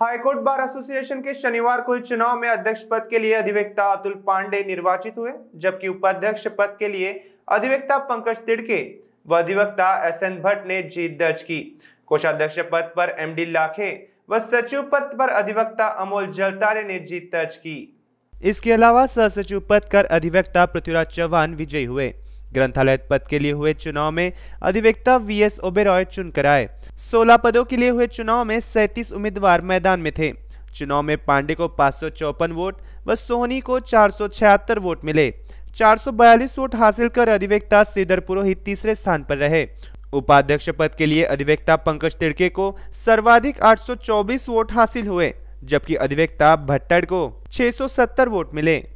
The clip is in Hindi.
हाईकोर्ट बार एसोसिएशन के शनिवार को चुनाव में अध्यक्ष पद के लिए अधिवक्ता अतुल पांडे निर्वाचित हुए जबकि उपाध्यक्ष पद के लिए अधिवक्ता पंकज तिड़के व अधिवक्ता एस एन भट्ट ने जीत दर्ज की कोषाध्यक्ष पद पर एम डी लाखे व सचिव पद पर अधिवक्ता अमोल जलतारे ने जीत दर्ज की इसके अलावा सह सचिव पद कर अधिवक्ता पृथ्वीराज चौहान विजयी हुए ग्रंथालय पद के लिए हुए चुनाव में अधिवक्ता वी एस ओबेरॉय चुनकर आए सोलह पदों के लिए हुए चुनाव में सैतीस उम्मीदवार मैदान में थे चुनाव में पांडे को पाँच वोट व सोहनी को चार वोट मिले 442 वोट हासिल कर अधिवक्ता सीधर पुरोहित तीसरे स्थान पर रहे उपाध्यक्ष पद के लिए अधिवक्ता पंकज तिड़के को सर्वाधिक 824 वोट हासिल हुए जबकि अधिवक्ता भट्टड़ को 670 वोट मिले